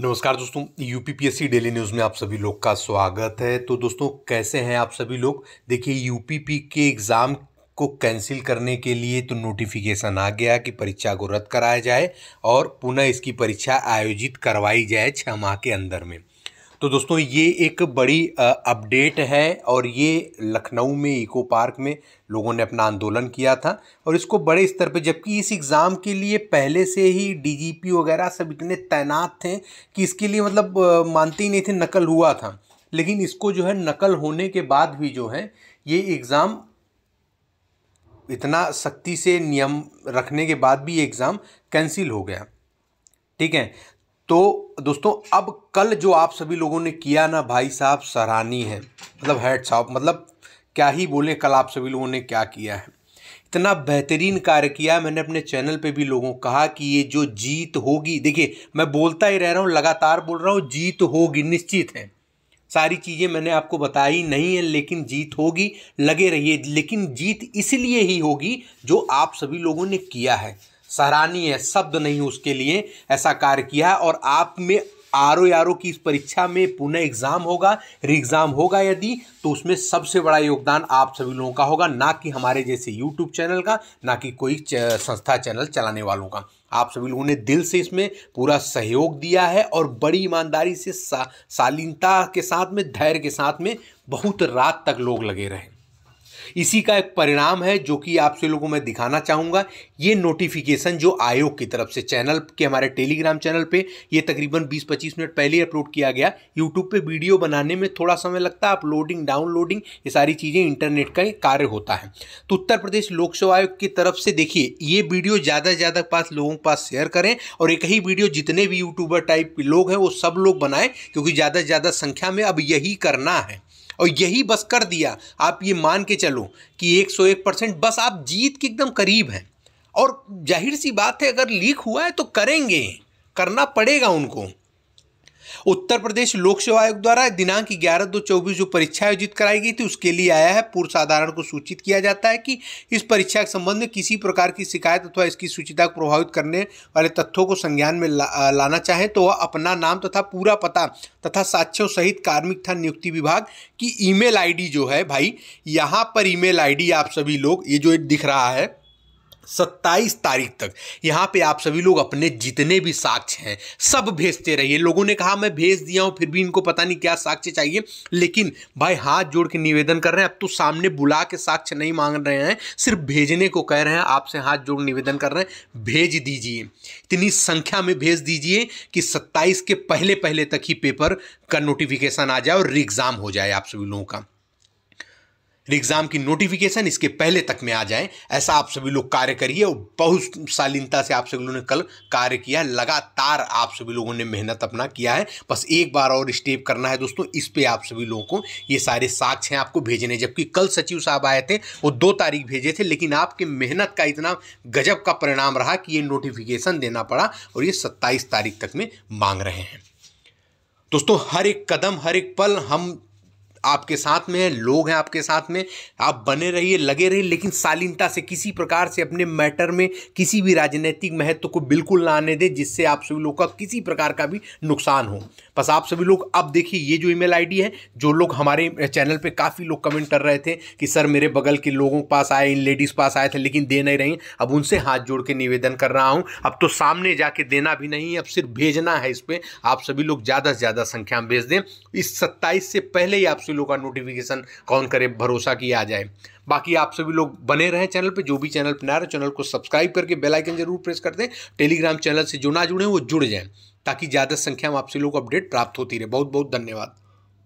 नमस्कार दोस्तों UPPSC daily news में आप सभी लोग का स्वागत है तो दोस्तों कैसे हैं आप सभी लोग देखिए यूपीपी के एग्ज़ाम को कैंसिल करने के लिए तो नोटिफिकेशन आ गया कि परीक्षा को रद्द कराया जाए और पुनः इसकी परीक्षा आयोजित करवाई जाए छः माह के अंदर में तो दोस्तों ये एक बड़ी अपडेट है और ये लखनऊ में इको पार्क में लोगों ने अपना आंदोलन किया था और इसको बड़े स्तर पे जबकि इस एग्ज़ाम के लिए पहले से ही डीजीपी वगैरह सब इतने तैनात थे कि इसके लिए मतलब मानते ही नहीं थे नकल हुआ था लेकिन इसको जो है नकल होने के बाद भी जो है ये एग्ज़ाम इतना सख्ती से नियम रखने के बाद भी ये एग्ज़ाम कैंसिल हो गया ठीक है तो दोस्तों अब कल जो आप सभी लोगों ने किया ना भाई साहब सराहनीय है मतलब हेड साहब मतलब क्या ही बोले कल आप सभी लोगों ने क्या किया है इतना बेहतरीन कार्य किया मैंने अपने चैनल पे भी लोगों को कहा कि ये जो जीत होगी देखिए मैं बोलता ही रह रहा हूँ लगातार बोल रहा हूँ जीत होगी निश्चित है सारी चीज़ें मैंने आपको बताई नहीं है लेकिन जीत होगी लगे रहिए लेकिन जीत इसलिए ही होगी जो आप सभी लोगों ने किया है सराहनीय शब्द नहीं उसके लिए ऐसा कार्य किया और आप में आर ओ की इस परीक्षा में पुनः एग्जाम होगा री एग्जाम होगा यदि तो उसमें सबसे बड़ा योगदान आप सभी लोगों का होगा ना कि हमारे जैसे यूट्यूब चैनल का ना कि कोई संस्था चैनल चलाने वालों का आप सभी लोगों ने दिल से इसमें पूरा सहयोग दिया है और बड़ी ईमानदारी से सा, शालीनता के साथ में धैर्य के साथ में बहुत रात तक लोग लगे रहे इसी का एक परिणाम है जो कि आपसे लोगों में दिखाना चाहूँगा ये नोटिफिकेशन जो आयोग की तरफ से चैनल के हमारे टेलीग्राम चैनल पे ये तकरीबन 20-25 मिनट पहले ही अपलोड किया गया यूट्यूब पे वीडियो बनाने में थोड़ा समय लगता है अपलोडिंग डाउनलोडिंग ये सारी चीज़ें इंटरनेट का कार्य होता है तो उत्तर प्रदेश लोक सेवा आयोग की तरफ से देखिए ये वीडियो ज़्यादा से ज़्यादा पास लोगों के पास शेयर करें और एक ही वीडियो जितने भी यूट्यूबर टाइप के लोग हैं वो सब लोग बनाएं क्योंकि ज़्यादा से ज़्यादा संख्या में अब यही करना है और यही बस कर दिया आप ये मान के चलो कि एक सौ एक परसेंट बस आप जीत के एकदम करीब हैं और जाहिर सी बात है अगर लीक हुआ है तो करेंगे करना पड़ेगा उनको उत्तर प्रदेश लोक सेवा आयोग द्वारा दिनांक ग्यारह दो चौबीस जो परीक्षा आयोजित कराई गई थी उसके लिए आया है पूर्व साधारण को सूचित किया जाता है कि इस परीक्षा के संबंध में किसी प्रकार की शिकायत अथवा इसकी सूचिता को प्रभावित करने वाले तथ्यों को संज्ञान में ला, लाना चाहें तो वह अपना नाम तथा पूरा पता तथा साक्ष्यों सहित कार्मिक तथा नियुक्ति विभाग की ईमेल आईडी जो है भाई यहाँ पर ईमेल आईडी आप सभी लोग ये जो दिख रहा है सत्ताईस तारीख तक यहाँ पे आप सभी लोग अपने जितने भी साक्ष्य हैं सब भेजते रहिए लोगों ने कहा मैं भेज दिया हूँ फिर भी इनको पता नहीं क्या साक्ष्य चाहिए लेकिन भाई हाथ जोड़ के निवेदन कर रहे हैं अब तो सामने बुला के साक्ष्य नहीं मांग रहे हैं सिर्फ भेजने को कह रहे हैं आपसे हाथ जोड़ निवेदन कर रहे हैं भेज दीजिए इतनी संख्या में भेज दीजिए कि सत्ताईस के पहले पहले तक ही पेपर का नोटिफिकेशन आ जाए और एग्ज़ाम हो जाए आप सभी लोगों का एग्जाम की नोटिफिकेशन इसके पहले तक में आ जाए ऐसा आप सभी लोग कार्य करिए और बहुत शालीनता से आप सभी लोगों ने कल कार्य किया लगातार आप सभी लोगों ने मेहनत अपना किया है बस एक बार और स्टेप करना है दोस्तों इस पर आप सभी लोगों को ये सारे साक्ष्य हैं आपको भेजने जबकि कल सचिव साहब आए थे वो दो तारीख भेजे थे लेकिन आपके मेहनत का इतना गजब का परिणाम रहा कि ये नोटिफिकेशन देना पड़ा और ये सत्ताईस तारीख तक में मांग रहे हैं दोस्तों हर एक कदम हर एक पल हम आपके साथ में है लोग हैं आपके साथ में आप बने रहिए लगे रहिए लेकिन शालीनता से किसी प्रकार से अपने मैटर में किसी भी राजनीतिक महत्व को बिल्कुल ना आने दें जिससे आप सभी लोग का किसी प्रकार का भी नुकसान हो बस आप सभी लोग अब देखिए ये जो ईमेल आईडी है जो लोग हमारे चैनल पर काफ़ी लोग कमेंट कर रहे थे कि सर मेरे बगल के लोगों के पास आए इन लेडीज़ पास आए थे लेकिन दे नहीं रही अब उनसे हाथ जोड़ के निवेदन कर रहा हूँ अब तो सामने जाके देना भी नहीं अब सिर्फ भेजना है इस पर आप सभी लोग ज़्यादा से ज़्यादा संख्या में भेज दें इस सत्ताईस से पहले ही आप सभी लोगों का नोटिफिकेशन कौन करे भरोसा किया जाए बाकी आप सभी लोग बने रहे चैनल पे जो भी चैनल पर ना रहे चैनल को सब्सक्राइब करके बेल आइकन जरूर प्रेस कर दें टेलीग्राम चैनल से जो ना जुड़े वो जुड़ जाएँ ताकि ज़्यादा संख्या में आपसे लोग अपडेट प्राप्त होती रहे बहुत बहुत धन्यवाद